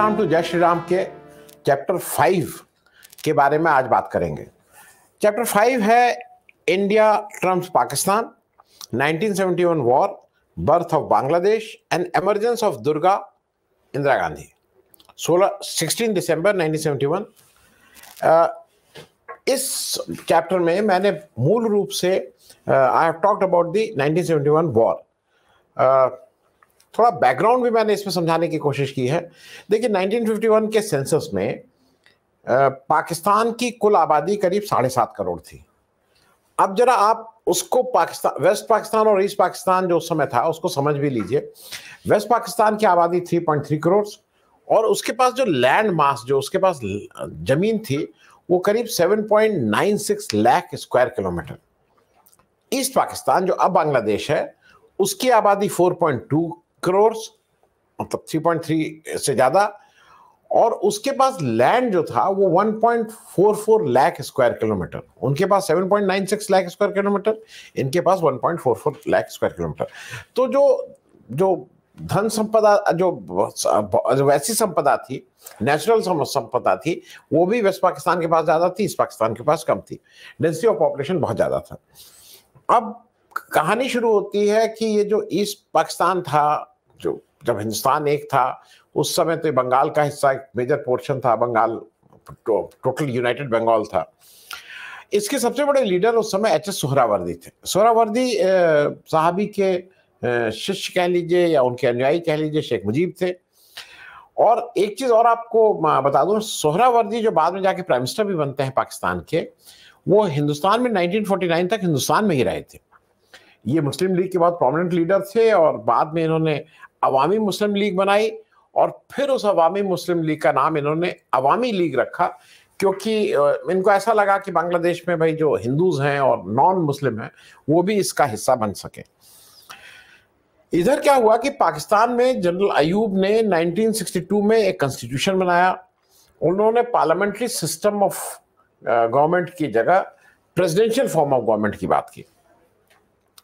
Ram to जय श्री राम के chapter five के बारे में आज बात करेंगे चैप्टर फाइव है India Trump Pakistan 1971 war birth of Bangladesh and emergence of Durga Indira Gandhi 16 16 दिसंबर 1971 इस चैप्टर में मैंने मूल रूप से I have talked about the 1971 war थोड़ा बैकग्राउंड भी मैंने इसमें समझाने की कोशिश की है देखिए 1951 के सेंसस में पाकिस्तान की कुल आबादी करीब साढ़े सात करोड़ थी अब जरा आप उसको पाकिस्तान वेस्ट पाकिस्तान और ईस्ट पाकिस्तान जो उस समय था उसको समझ भी लीजिए वेस्ट पाकिस्तान की आबादी 3.3 करोड़ और उसके पास जो लैंड मास जो उसके पास जमीन थी वो करीब 7.96 lakh square kilometre east Pakistan जो अब बांग्लादेश है उसकी आबादी 4.2 करोड़ मतलब 3.3 से ज़्यादा और उसके पास लैंड जो था वो 1.44 लाख स्क्वायर किलोमीटर उनके पास 7.96 लाख स्क्वायर किलोमीटर इनके पास 1.44 लाख स्क्वायर किलोमीटर तो जो जो धन संपदा जो वैसी संपदा थी नेचुरल संपदा थी वो भी वेस्ट पाकिस्तान के पास ज़्यादा थी इस पाकिस्तान के पास कम थी डेंसिटी ऑफ पॉपुलेशन बहुत ज़्यादा था अब कहानी शुरू होती है कि ये जो ईस्ट पाकिस्तान था जो जब हिंदुस्तान एक था उस समय तो बंगाल का हिस्सा एक मेजर पोर्शन था Bengal to, total united Bengal था इसके सबसे बड़े लीडर उस समय एच एस सोहरावर्दी थे सोहरावर्दी साहबी के शिष्य कह लीजिए या उनके अनुयायी कह लीजिए शेख मुजीब थे और एक चीज़ और आपको बता दूं सोहरावर्दी जो बाद में जाके प्राइम मिनिस्टर भी बनते हैं पाकिस्तान के वो हिंदुस्तान में 1949 तक हिंदुस्तान में ही रहे थे ये मुस्लिम लीग के बाद प्रोमिनेंट लीडर थे और बाद में इन्होंने अवामी मुस्लिम लीग बनाई और फिर उस अवामी मुस्लिम लीग का नाम इन्होंने अवामी लीग रखा क्योंकि इनको ऐसा लगा कि बांग्लादेश में भाई जो हिंदूज हैं और नॉन मुस्लिम हैं वो भी इसका हिस्सा बन सके इधर क्या हुआ कि पाकिस्तान में जनरल अयूब ने 1962 में एक कॉन्स्टिट्यूशन बनाया उन्होंने पार्लियामेंट्री सिस्टम ऑफ गवर्नमेंट की जगह प्रेसिडेंशियल फॉर्म ऑफ गवर्नमेंट की बात की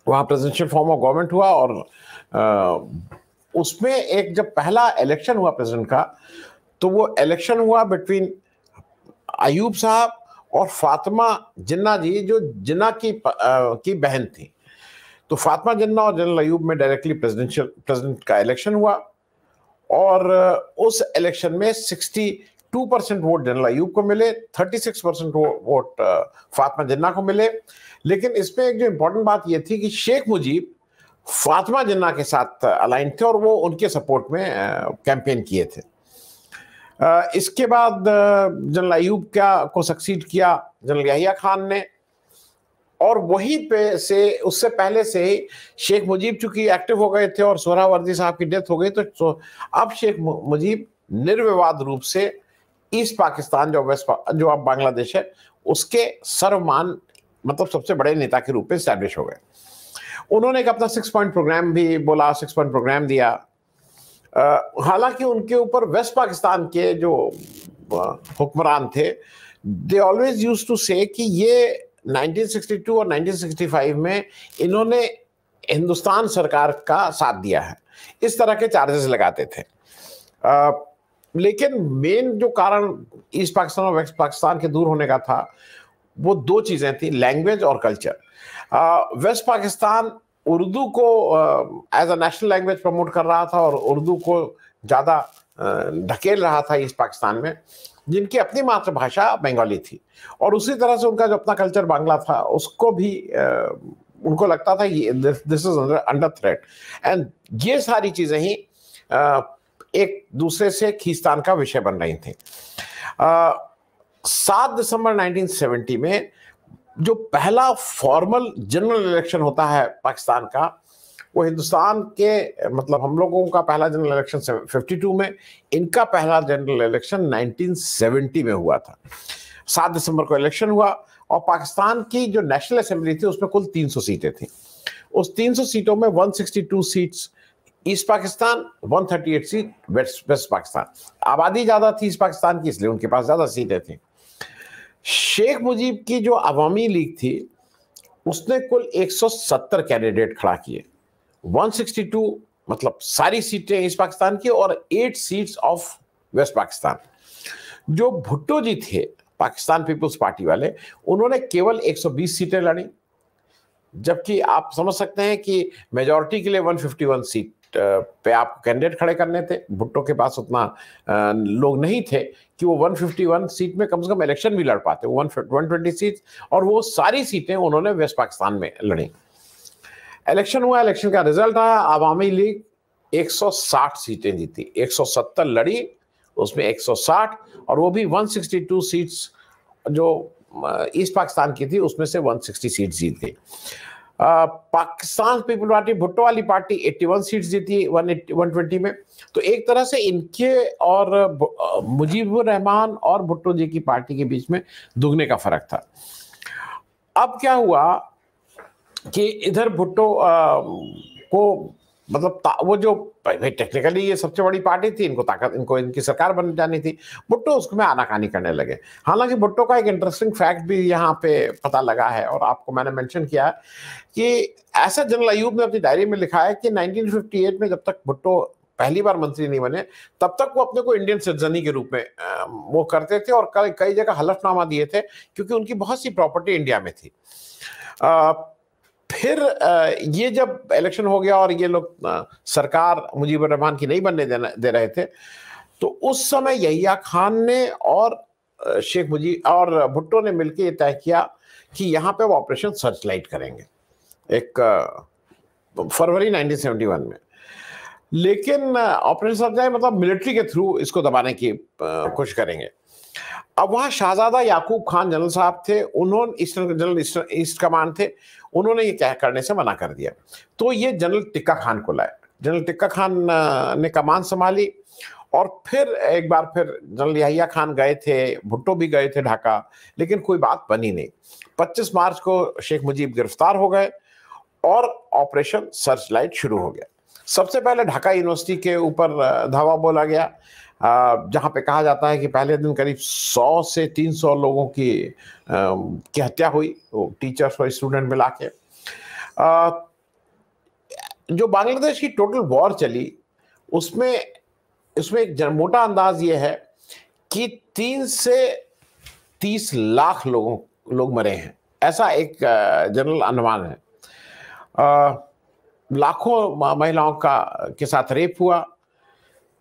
वहां प्रेजिडेंशियल फॉर्म ऑफ गवर्नमेंट हुआ और आ, उसमें एक जब पहला इलेक्शन हुआ प्रेसिडेंट का तो वो इलेक्शन हुआ बिटवीन अयूब साहब और फातिमा जिन्ना जी जो जिन्ना की आ, की बहन थी तो फातिमा जिन्ना और जनरल अयूब में डायरेक्टली प्रेसिडेंशियल प्रेसिडेंट का इलेक्शन हुआ और उस इलेक्शन में sixty two percent vote general Ayub को मिले thirty six percent vote Fatima Jinnah को मिले लेकिन इसमें एक जो इंपॉर्टेंट बात यह थी कि शेख मुजीब फातमा जिन्ना के साथ अलाइन थे और वो उनके सपोर्ट में कैंपेन किए थे इसके बाद जनरल अयूब क्या को सक्सीड किया जनरल याहिया खान ने और वहीं पे से उससे पहले से ही शेख मुजीब चूंकि एक्टिव हो गए थे और सोहरावर्दी साहब की डेथ हो गई तो अब शेख मुजीब निर्विवाद रूप से ईस्ट पाकिस्तान जो वेस्ट जो अब बांग्लादेश है उसके सर्वमान मतलब सबसे बड़े नेता के रूप में स्टैब्लिश हो गए उन्होंने एक अपना सिक्स पॉइंट प्रोग्राम भी बोला सिक्स पॉइंट प्रोग्राम दिया हालांकि उनके ऊपर वेस्ट पाकिस्तान के जो हुक्मरान थे दे ऑलवेज यूज टू से कि ये 1962 और 1965 में इन्होंने हिंदुस्तान सरकार का साथ दिया है इस तरह के चार्जेस लगाते थे आ, लेकिन मेन जो कारण ईस्ट पाकिस्तान और वेस्ट पाकिस्तान के दूर होने का था वो दो चीज़ें थी लैंग्वेज और कल्चर वेस्ट पाकिस्तान उर्दू को as a national language promote कर रहा था और उर्दू को ज़्यादा ढकेल रहा था ईस्ट पाकिस्तान में जिनकी अपनी मातृभाषा बंगाली थी और उसी तरह से उनका जो अपना कल्चर बांग्ला था उसको भी uh, उनको लगता था this is under threat and ये सारी चीज़ें ही uh, एक दूसरे से खींचतान का विषय बन रही थी सात दिसंबर 1970 में जो पहला फॉर्मल जनरल इलेक्शन होता है पाकिस्तान का वो हिंदुस्तान के मतलब हम लोगों का पहला जनरल इलेक्शन 52 में इनका पहला जनरल इलेक्शन 1970 में हुआ था सात दिसंबर को इलेक्शन हुआ और पाकिस्तान की जो नेशनल असेंबली थी उसमें कुल 300 सीटें थी उस 300 सीटों में 162 seats east Pakistan 138 seat west west Pakistan आबादी ज़्यादा थी ईस्ट पाकिस्तान की इसलिए उनके पास ज़्यादा सीटें थी शेख मुजीब की जो अवामी लीग थी उसने कुल 170 कैंडिडेट खड़ा किए 162 मतलब सारी सीटें ईस्ट पाकिस्तान की और eight seats of west Pakistan जो भुट्टो जी थे पाकिस्तान पीपुल्स पार्टी वाले उन्होंने केवल 120 सीटें लड़ी जबकि आप समझ सकते हैं कि मेजॉरिटी के लिए 151 सीट पे आप कैंडिडेट खड़े करने थे भुट्टो के पास उतना लोग नहीं थे कि वो 151 सीट में कम से कम इलेक्शन भी लड़ पाते वन वन सीट और वो सारी सीटें उन्होंने वेस्ट पाकिस्तान में लड़ी इलेक्शन हुआ इलेक्शन का रिजल्ट आया आवामी लीग 160 सीटें जीती 170 लड़ी उसमें 160 और वो भी 162 सीट्स जो ईस्ट पाकिस्तान की थी उसमें से 160 सीट जीत गई पाकिस्तान पीपल पार्टी भुट्टो वाली पार्टी 81 सीट्स जीती वन ट्वेंटी में तो एक तरह से इनके और मुजीबुर रहमान और भुट्टो जी की पार्टी के बीच में दुगने का फर्क था अब क्या हुआ कि इधर भुट्टो आ, को मतलब वो जो भाई टेक्निकली ये सबसे बड़ी पार्टी थी इनको ताकत इनको इनकी सरकार बन जानी थी भुट्टो उसमें आनाकानी करने लगे हालांकि भुट्टो का एक इंटरेस्टिंग फैक्ट भी यहाँ पे पता लगा है और आपको मैंने मेंशन किया कि ऐसा जनरल अयूब ने अपनी डायरी में लिखा है कि 1958 में जब तक भुट्टो पहली बार मंत्री नहीं बने तब तक वो अपने को इंडियन सिटीजन के रूप में वो करते थे और कई जगह हलफनामा दिए थे क्योंकि उनकी बहुत सी प्रॉपर्टी इंडिया में थी फिर ये जब इलेक्शन हो गया और ये लोग सरकार मुजीबर रहमान की नहीं बनने देना दे रहे थे तो उस समय यहीया खान ने और शेख मुजीब और भुट्टो ने मिलकर ये तय किया कि यहाँ पे वो ऑपरेशन सर्चलाइट करेंगे एक फरवरी 1971 में लेकिन ऑपरेशन सरजाई मतलब मिलिट्री के थ्रू इसको दबाने की कोशिश करेंगे अब वहां शाहजादा याकूब खान जनरल साहब थे उन्होंने ईस्टर्न जनरल ईस्ट कमान थे उन्होंने ये कह करने से मना कर दिया तो ये जनरल टिक्का खान को लाए जनरल टिक्का खान ने कमान संभाली और फिर एक बार फिर जनरल यहिया खान गए थे भुट्टो भी गए थे ढाका लेकिन कोई बात बनी नहीं 25 मार्च को शेख मुजीब गिरफ्तार हो गए और ऑपरेशन सर्च लाइट शुरू हो गया सबसे पहले ढाका यूनिवर्सिटी के ऊपर धावा बोला गया जहाँ पे कहा जाता है कि पहले दिन करीब 100 से 300 लोगों की की हत्या हुई टीचर्स और स्टूडेंट मिला के जो बांग्लादेश की टोटल वॉर चली उसमें उसमें एक मोटा अंदाज ये है कि तीन से तीस लाख लोगों लोग मरे हैं ऐसा एक जनरल अनुमान है लाखों महिलाओं का के साथ रेप हुआ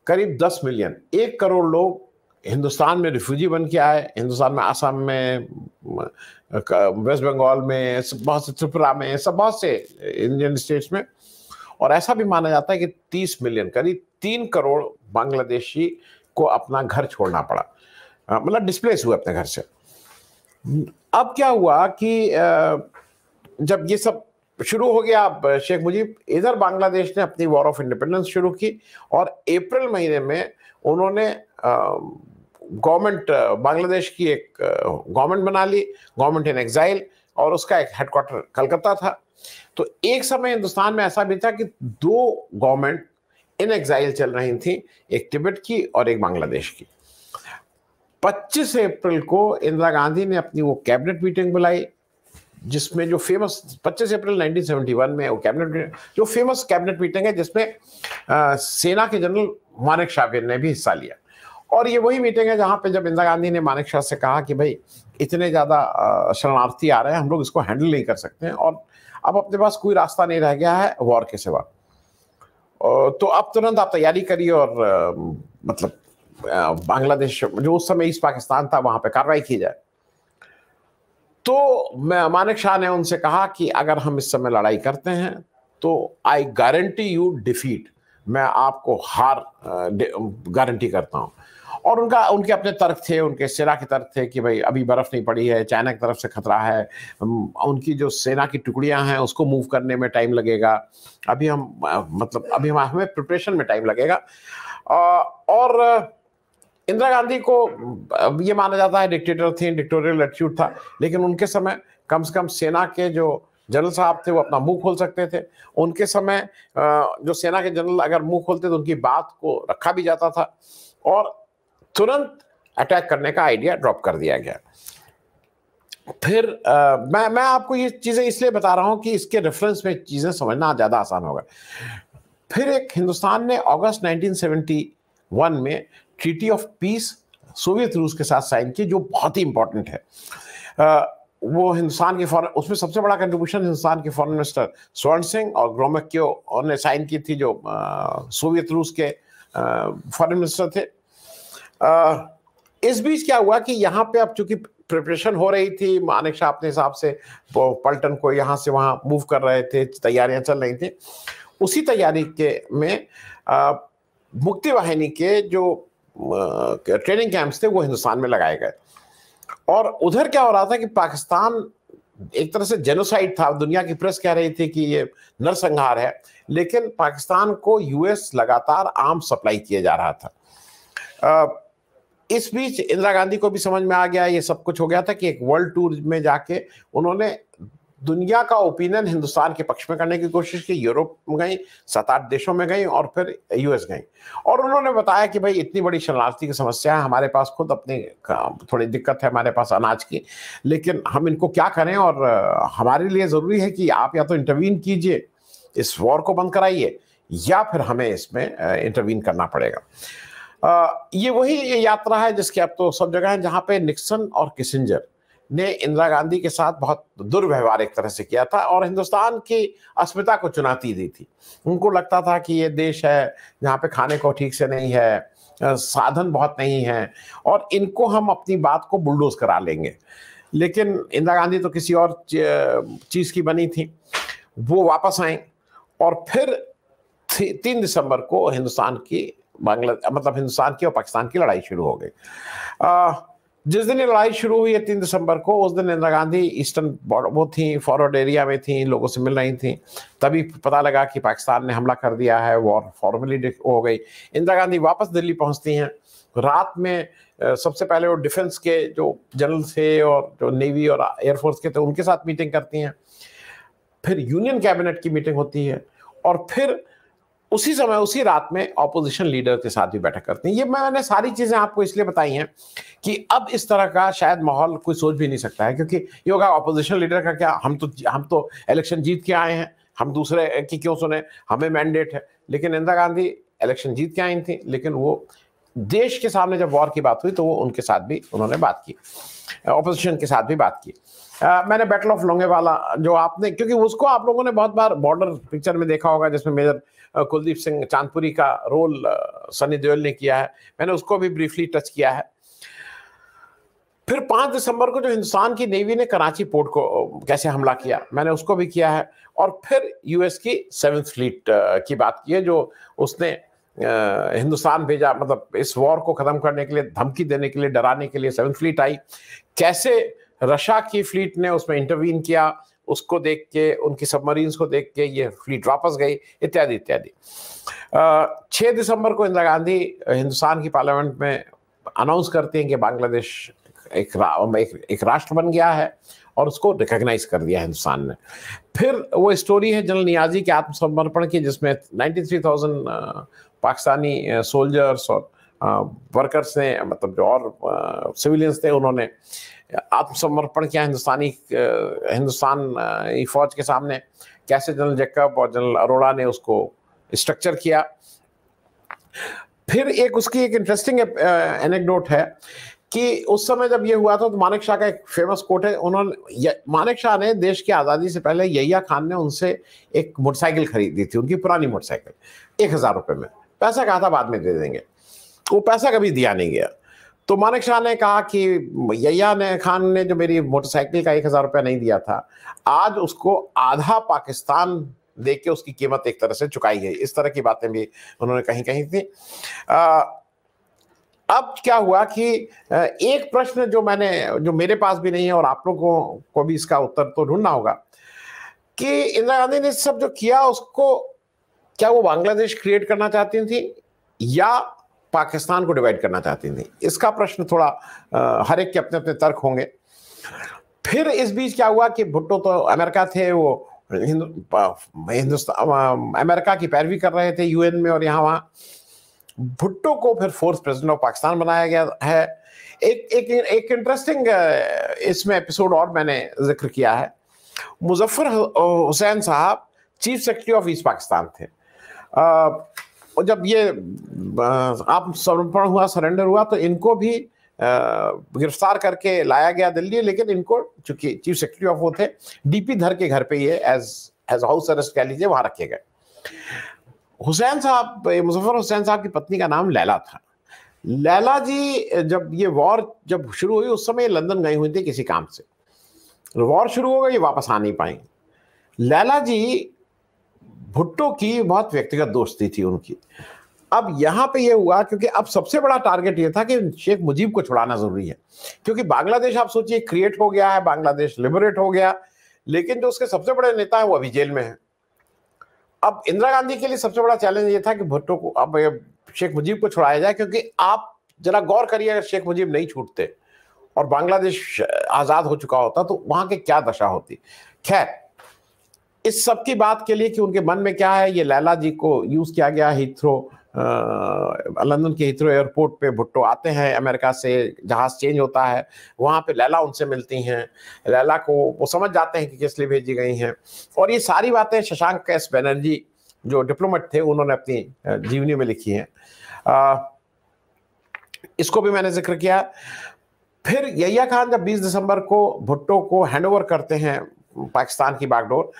करीब 10 मिलियन एक करोड़ लोग हिंदुस्तान में रिफ्यूजी बन के आए हिंदुस्तान में आसाम में वेस्ट बंगाल में बहुत से त्रिपुरा में सब बहुत से इंडियन स्टेट्स में और ऐसा भी माना जाता है कि 30 मिलियन करीब तीन करोड़ बांग्लादेशी को अपना घर छोड़ना पड़ा मतलब डिस्प्लेस हुए अपने घर से अब क्या हुआ कि जब ये सब शुरू हो गया शेख मुजीब इधर बांग्लादेश ने अपनी वॉर ऑफ इंडिपेंडेंस शुरू की और अप्रैल महीने में उन्होंने गवर्नमेंट बांग्लादेश की एक गवर्नमेंट बना ली गवर्नमेंट इन एक्साइल और उसका एक हेडक्वार्टर कलकत्ता था तो एक समय हिंदुस्तान में ऐसा भी था कि दो गवर्नमेंट इन एक्साइल चल रही थी एक तिब्बत की और एक बांग्लादेश की 25 अप्रैल को इंदिरा गांधी ने अपनी वो कैबिनेट मीटिंग बुलाई जिसमें जो फेमस 25 अप्रैल 1971 में वो कैबिनेट जो फेमस कैबिनेट मीटिंग है जिसमें सेना के जनरल मानिक शाह ने भी हिस्सा लिया और ये वही मीटिंग है जहाँ पे जब इंदिरा गांधी ने मानिक शाह से कहा कि भाई इतने ज़्यादा शरणार्थी आ रहे हैं हम लोग इसको हैंडल नहीं कर सकते हैं और अब अपने पास कोई रास्ता नहीं रह गया है वॉर के सिवा तो अब तुरंत आप तैयारी करिए और मतलब बांग्लादेश जो उस समय ईस्ट पाकिस्तान था वहाँ पर कार्रवाई की जाए तो मैं मानिक शाह ने उनसे कहा कि अगर हम इस समय लड़ाई करते हैं तो आई गारंटी यू डिफीट मैं आपको हार गारंटी करता हूँ और उनका उनके अपने तर्क थे उनके सेना के तर्क थे कि भाई अभी बर्फ़ नहीं पड़ी है चाइना की तरफ से खतरा है उनकी जो सेना की टुकड़ियां हैं उसको मूव करने में टाइम लगेगा अभी हम मतलब अभी हम हमें प्रिपरेशन में टाइम लगेगा और इंदिरा गांधी को ये माना जाता है डिक्टेटर थी डिक्टोरियल एटीट्यूड था लेकिन उनके समय कम से कम सेना के जो जनरल साहब थे वो अपना मुंह खोल सकते थे उनके समय जो सेना के जनरल अगर मुंह खोलते तो उनकी बात को रखा भी जाता था और तुरंत अटैक करने का आइडिया ड्रॉप कर दिया गया फिर आ, मैं मैं आपको ये चीज़ें इसलिए बता रहा हूं कि इसके रेफरेंस में चीज़ें समझना ज़्यादा आसान होगा फिर एक हिंदुस्तान ने अगस्त 1971 में ट्रीटी ऑफ पीस सोवियत रूस के साथ साइन की जो बहुत ही इंपॉर्टेंट है वो हिंदुस्तान के फॉरन उसमें सबसे बड़ा कंट्रीब्यूशन हिंदुस्तान के फॉरेन मिनिस्टर स्वर्ण सिंह और ग्रोमक्यो और ने साइन की थी जो सोवियत रूस के फॉरेन मिनिस्टर थे आ, इस बीच क्या हुआ कि यहाँ पे अब चूंकि प्रिपरेशन हो रही थी मानिक शाह अपने हिसाब से पल्टन को यहाँ से वहाँ मूव कर रहे थे तैयारियां चल रही थी उसी तैयारी के में मुक्ति वाहिनी के जो ट्रेनिंग कैंप्स थे वो हिंदुस्तान में लगाए गए और उधर क्या हो रहा था कि पाकिस्तान एक तरह से जेनोसाइड था दुनिया की प्रेस कह रही थी कि ये नरसंहार है लेकिन पाकिस्तान को यूएस लगातार आम सप्लाई किया जा रहा था इस बीच इंदिरा गांधी को भी समझ में आ गया ये सब कुछ हो गया था कि एक वर्ल्ड टूर में जाके उन्होंने दुनिया का ओपिनियन हिंदुस्तान के पक्ष में करने की कोशिश की यूरोप में गई सात आठ देशों में गई और फिर यूएस गई और उन्होंने बताया कि भाई इतनी बड़ी शरणार्थी की समस्या है हमारे पास खुद अपनी थोड़ी दिक्कत है हमारे पास अनाज की लेकिन हम इनको क्या करें और हमारे लिए ज़रूरी है कि आप या तो इंटरवीन कीजिए इस वॉर को बंद कराइए या फिर हमें इसमें इंटरवीन करना पड़ेगा ये वही यात्रा है जिसकी अब तो सब जगह है जहाँ पे निक्सन और किसिंजर ने इंदिरा गांधी के साथ बहुत दुर्व्यवहार एक तरह से किया था और हिंदुस्तान की अस्मिता को चुनौती दी थी उनको लगता था कि ये देश है जहाँ पे खाने को ठीक से नहीं है साधन बहुत नहीं है और इनको हम अपनी बात को बुलडोज करा लेंगे लेकिन इंदिरा गांधी तो किसी और चीज़ की बनी थी वो वापस आए और फिर तीन दिसंबर को हिंदुस्तान की बांग्ला मतलब हिंदुस्तान की और पाकिस्तान की लड़ाई शुरू हो गई जिस दिन ये लड़ाई शुरू हुई है तीन दिसंबर को उस दिन इंदिरा गांधी ईस्टर्न बॉर्डर वो थी फॉरवर्ड एरिया में थी लोगों से मिल रही थी तभी पता लगा कि पाकिस्तान ने हमला कर दिया है वॉर फॉर्मली हो गई इंदिरा गांधी वापस दिल्ली पहुंचती हैं रात में सबसे पहले वो डिफेंस के जो जनरल थे और जो नेवी और एयरफोर्स के थे उनके साथ मीटिंग करती हैं फिर यूनियन कैबिनेट की मीटिंग होती है और फिर उसी समय उसी रात में ऑपोजिशन लीडर के साथ भी बैठक करते हैं ये मैंने सारी चीज़ें आपको इसलिए बताई हैं कि अब इस तरह का शायद माहौल कोई सोच भी नहीं सकता है क्योंकि ये होगा ऑपोजिशन लीडर का क्या हम तो हम तो इलेक्शन जीत के आए हैं हम दूसरे की क्यों सुने हमें मैंडेट है लेकिन इंदिरा गांधी इलेक्शन जीत के आई थी लेकिन वो देश के सामने जब वॉर की बात हुई तो वो उनके साथ भी उन्होंने बात की ऑपोजिशन के साथ भी बात की मैंने बैटल ऑफ लोंगेवाला जो आपने क्योंकि उसको आप लोगों ने बहुत बार बॉर्डर पिक्चर में देखा होगा जिसमें मेजर कुलदीप सिंह चांदपुरी का रोल सनी देओल ने किया है मैंने उसको भी ब्रीफली टच किया है फिर पांच दिसंबर को जो हिंदुस्तान की नेवी ने कराची पोर्ट को कैसे हमला किया मैंने उसको भी किया है और फिर यूएस की सेवन फ्लीट की बात की है जो उसने हिंदुस्तान भेजा मतलब इस वॉर को ख़त्म करने के लिए धमकी देने के लिए डराने के लिए सेवन फ्लीट आई कैसे रशा की फ्लीट ने उसमें इंटरवीन किया उसको देख के उनकी सबमरीन को देख के ये फ्लीट वापस गई इत्यादि इत्यादि छः दिसंबर को इंदिरा गांधी हिंदुस्तान की पार्लियामेंट में अनाउंस करती हैं कि बांग्लादेश एक, रा, एक, एक राष्ट्र बन गया है और उसको रिकॉग्नाइज कर दिया हिंदुस्तान ने फिर वो स्टोरी है जनरल नियाजी के आत्मसमर्पण की जिसमें 93,000 पाकिस्तानी सोल्जर्स और वर्कर्स ने मतलब जो और सिविलियंस थे उन्होंने आत्मसमर्पण किया हिंदुस्तानी हिंदुस्तान फौज के सामने कैसे जनरल जैकब और जनरल अरोड़ा ने उसको स्ट्रक्चर किया फिर एक उसकी एक इंटरेस्टिंग एनेक्डोट है कि उस समय जब ये हुआ था तो मानिक शाह का एक फेमस कोट है उन्होंने मानिक शाह ने देश की आज़ादी से पहले यहीया खान ने उनसे एक मोटरसाइकिल खरीदी थी उनकी पुरानी मोटरसाइकिल एक हज़ार रुपये में पैसा कहा था बाद में दे देंगे वो पैसा कभी दिया नहीं गया तो मानिक शाह ने कहा कि यैया ने खान ने जो मेरी मोटरसाइकिल का एक हज़ार रुपया नहीं दिया था आज उसको आधा पाकिस्तान देके उसकी कीमत एक तरह से चुकाई गई इस तरह की बातें भी उन्होंने कहीं कहीं थी आ, अब क्या हुआ कि एक प्रश्न जो मैंने जो मेरे पास भी नहीं है और आप लोगों को, को भी इसका उत्तर तो ढूंढना होगा कि इंदिरा गांधी ने सब जो किया उसको क्या वो बांग्लादेश क्रिएट करना चाहती थी या पाकिस्तान को डिवाइड करना चाहती थी इसका प्रश्न थोड़ा हर एक के अपने अपने तर्क होंगे फिर इस बीच क्या हुआ कि भुट्टो तो अमेरिका थे वो हिंदुस्तान अमेरिका की पैरवी कर रहे थे यूएन में और यहाँ वहाँ भुट्टो को फिर फोर्थ प्रेसिडेंट ऑफ पाकिस्तान बनाया गया है एक एक एक इंटरेस्टिंग इसमें एपिसोड और मैंने जिक्र किया है मुजफ्फर हुसैन साहब chief secretary of east Pakistan थे और जब ये आप समर्पण हुआ सरेंडर हुआ तो इनको भी गिरफ्तार करके लाया गया दिल्ली लेकिन इनको चूंकि चीफ सेक्रेटरी ऑफ वो थे डीपी धर के घर पे ये एज एज हाउस अरेस्ट कह लीजिए वहां रखे गए हुसैन साहब मुजफ्फर हुसैन साहब की पत्नी का नाम लैला था लैला जी जब ये वॉर जब शुरू हुई उस समय लंदन गई हुई थी किसी काम से वॉर शुरू हो गई ये वापस आ नहीं पाई लैला जी भुट्टो की बहुत व्यक्तिगत दोस्ती थी उनकी अब यहां पे ये हुआ क्योंकि अब सबसे बड़ा टारगेट ये था कि शेख मुजीब को छुड़ाना जरूरी है क्योंकि बांग्लादेश आप सोचिए क्रिएट हो गया है बांग्लादेश लिबरेट हो गया लेकिन जो उसके सबसे बड़े नेता है वो अभी जेल में है अब इंदिरा गांधी के लिए सबसे बड़ा चैलेंज ये था कि भुट्टो को अब शेख मुजीब को छुड़ाया जाए क्योंकि आप जरा गौर करिए अगर शेख मुजीब नहीं छूटते और बांग्लादेश आज़ाद हो चुका होता तो वहां की क्या दशा होती खैर इस सब की बात के लिए कि उनके मन में क्या है ये लैला जी को यूज़ किया गया हिथ्रो लंदन के हिथ्रो एयरपोर्ट पे भुट्टो आते हैं अमेरिका से जहाज़ चेंज होता है वहां पे लैला उनसे मिलती हैं लैला को वो समझ जाते हैं कि किस लिए भेजी गई हैं और ये सारी बातें शशांक एस बनर्जी जो डिप्लोमेट थे उन्होंने अपनी जीवनी में लिखी हैं इसको भी मैंने जिक्र किया फिर यैया खान जब 20 दिसंबर को भुट्टो को हैंडओवर करते हैं पाकिस्तान की बागडोर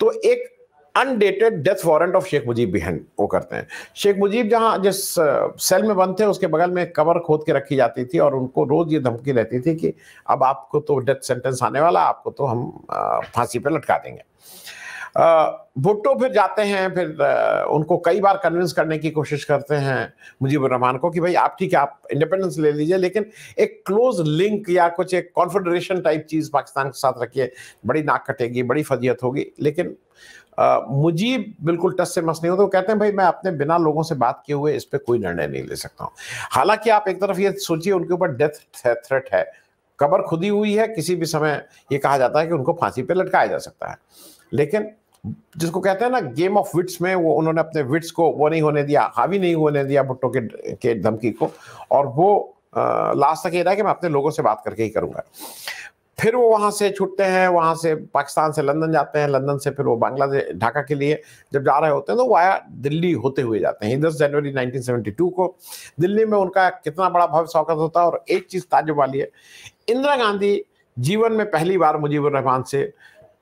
तो एक undated death warrant of Sheikh Mujib भी वो करते हैं शेख मुजीब जहां जिस सेल uh, में बंद थे उसके बगल में कवर खोद के रखी जाती थी और उनको रोज ये धमकी रहती थी कि अब आपको तो डेथ सेंटेंस आने वाला आपको तो हम uh, फांसी पर लटका देंगे भुट्टो फिर जाते हैं फिर उनको कई बार कन्विंस करने की कोशिश करते हैं मुजीब रहमान को कि भाई आप ठीक है आप इंडिपेंडेंस ले लीजिए लेकिन एक क्लोज लिंक या कुछ एक कॉन्फेडरेशन टाइप चीज़ पाकिस्तान के साथ रखिए बड़ी नाक कटेगी बड़ी फजीहत होगी लेकिन मुजीब बिल्कुल टस से मस नहीं होते वो कहते हैं भाई मैं अपने बिना लोगों से बात किए हुए इस पर कोई निर्णय नहीं ले सकता हूँ हालांकि आप एक तरफ ये सोचिए उनके ऊपर डेथ थ्रेट है कबर खुदी हुई है किसी भी समय ये कहा जाता है कि उनको फांसी पर लटकाया जा सकता है लेकिन जिसको कहते हैं ना गेम ऑफ विट्स में वो उन्होंने अपने विट्स को वो नहीं होने दिया हावी नहीं होने दिया भुट्टो के के धमकी को और वो लास्ट तक ये रहा कि मैं अपने लोगों से बात करके ही करूँगा फिर वो वहां से छूटते हैं वहां से पाकिस्तान से लंदन जाते हैं लंदन से फिर वो बांग्लादेश ढाका के लिए जब जा रहे होते हैं तो वो आया दिल्ली होते हुए जाते हैं दस जनवरी 1972 को दिल्ली में उनका कितना बड़ा भव्य स्वागत होता है और एक चीज़ ताजुब वाली है इंदिरा गांधी जीवन में पहली बार मुजीबुर रहमान से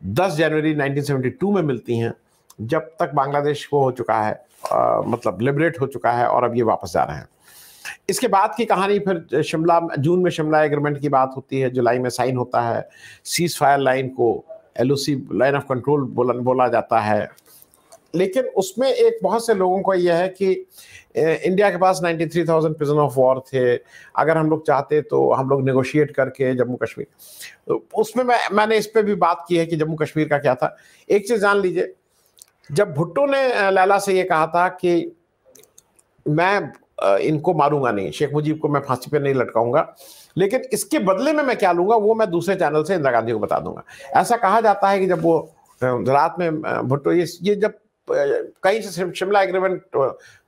10 जनवरी 1972 में मिलती हैं जब तक बांग्लादेश वो हो चुका है आ, मतलब लिबरेट हो चुका है और अब ये वापस जा रहे हैं इसके बाद की कहानी फिर शिमला जून में शिमला एग्रीमेंट की बात होती है जुलाई में साइन होता है सीज फायर लाइन को एल लाइन ऑफ कंट्रोल बोला बोला जाता है लेकिन उसमें एक बहुत से लोगों का यह है कि इंडिया के पास 93,000 प्रिजन ऑफ वॉर थे अगर हम लोग चाहते तो हम लोग नेगोशिएट करके जम्मू कश्मीर तो उसमें मैं मैंने इस पर भी बात की है कि जम्मू कश्मीर का क्या था एक चीज़ जान लीजिए जब भुट्टो ने लैला से ये कहा था कि मैं इनको मारूंगा नहीं शेख मुजीब को मैं फांसी पर नहीं लटकाऊंगा लेकिन इसके बदले में मैं क्या लूंगा वो मैं दूसरे चैनल से इंदिरा गांधी को बता दूंगा ऐसा कहा जाता है कि जब वो रात में भुट्टो ये ये जब कहीं से शिमला एग्रीमेंट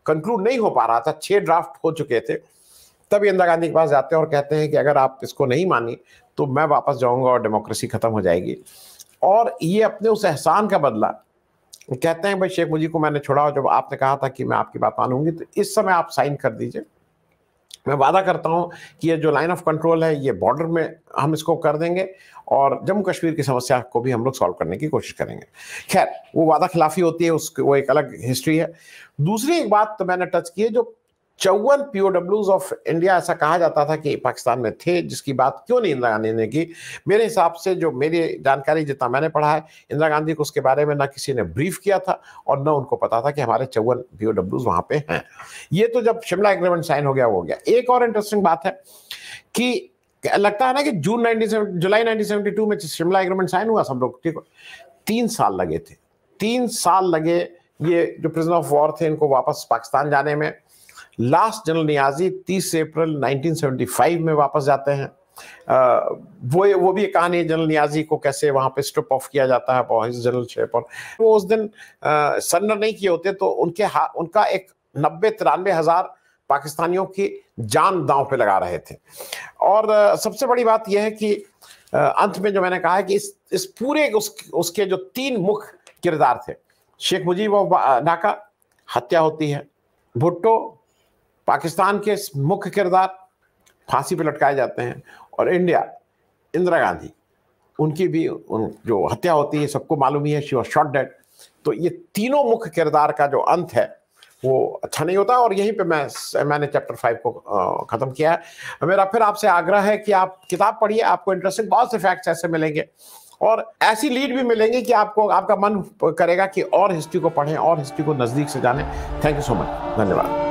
कंक्लूड नहीं हो पा रहा था छह ड्राफ्ट हो चुके थे तब इंदिरा गांधी के पास जाते हैं और कहते हैं कि अगर आप इसको नहीं मानी तो मैं वापस जाऊंगा और डेमोक्रेसी खत्म हो जाएगी और ये अपने उस एहसान का बदला कहते हैं भाई शेख मुजीब को मैंने छोड़ा जब आपने कहा था कि मैं आपकी बात मानूंगी तो इस समय आप साइन कर दीजिए मैं वादा करता हूं कि ये जो लाइन ऑफ कंट्रोल है ये बॉर्डर में हम इसको कर देंगे और जम्मू कश्मीर की समस्या को भी हम लोग सॉल्व करने की कोशिश करेंगे खैर वो वादा खिलाफी होती है उस वो एक अलग हिस्ट्री है दूसरी एक बात तो मैंने टच की है जो चौवन पीओडब्ल्यूज ऑफ इंडिया ऐसा कहा जाता था कि पाकिस्तान में थे जिसकी बात क्यों नहीं इंदिरा गांधी ने की मेरे हिसाब से जो मेरी जानकारी जितना मैंने पढ़ा है इंदिरा गांधी को उसके बारे में ना किसी ने ब्रीफ किया था और ना उनको पता था कि हमारे चौवन पीओडब्ल्यूज वहां पे हैं ये तो जब शिमला एग्रीमेंट साइन हो गया वो हो गया एक और इंटरेस्टिंग बात है कि लगता है ना कि जून नाइनटीन जुलाई नाइनटीन में शिमला एग्रीमेंट साइन हुआ सब लोग ठीक तीन साल लगे थे तीन साल लगे ये जो प्रिजन ऑफ वॉर थे इनको वापस पाकिस्तान जाने में लास्ट जनरल नियाजी 30 अप्रैल 1975 में वापस जाते हैं आ, वो वो भी कहानी है जनरल नियाजी को कैसे वहाँ पे स्ट्रिप ऑफ किया जाता है जनरल शेप और वो उस दिन सरेंडर नहीं किए होते तो उनके उनका एक नब्बे तिरानवे हज़ार पाकिस्तानियों की जान दांव पे लगा रहे थे और आ, सबसे बड़ी बात यह है कि आ, अंत में जो मैंने कहा है कि इस इस पूरे उस, उसके जो तीन मुख्य किरदार थे शेख मुजीब और नाका हत्या होती है भुट्टो पाकिस्तान के मुख्य किरदार फांसी पर लटकाए जाते हैं और इंडिया इंदिरा गांधी उनकी भी उन जो हत्या होती है सबको मालूम ही है शी वॉज शॉट डेड तो ये तीनों मुख्य किरदार का जो अंत है वो अच्छा नहीं होता और यहीं पे मैं मैंने चैप्टर फाइव को ख़त्म किया है मेरा फिर आपसे आग्रह है कि आप किताब पढ़िए आपको इंटरेस्टिंग बहुत से फैक्ट्स ऐसे मिलेंगे और ऐसी लीड भी मिलेंगी कि आपको आपका मन करेगा कि और हिस्ट्री को पढ़ें और हिस्ट्री को नज़दीक से जानें थैंक यू सो मच धन्यवाद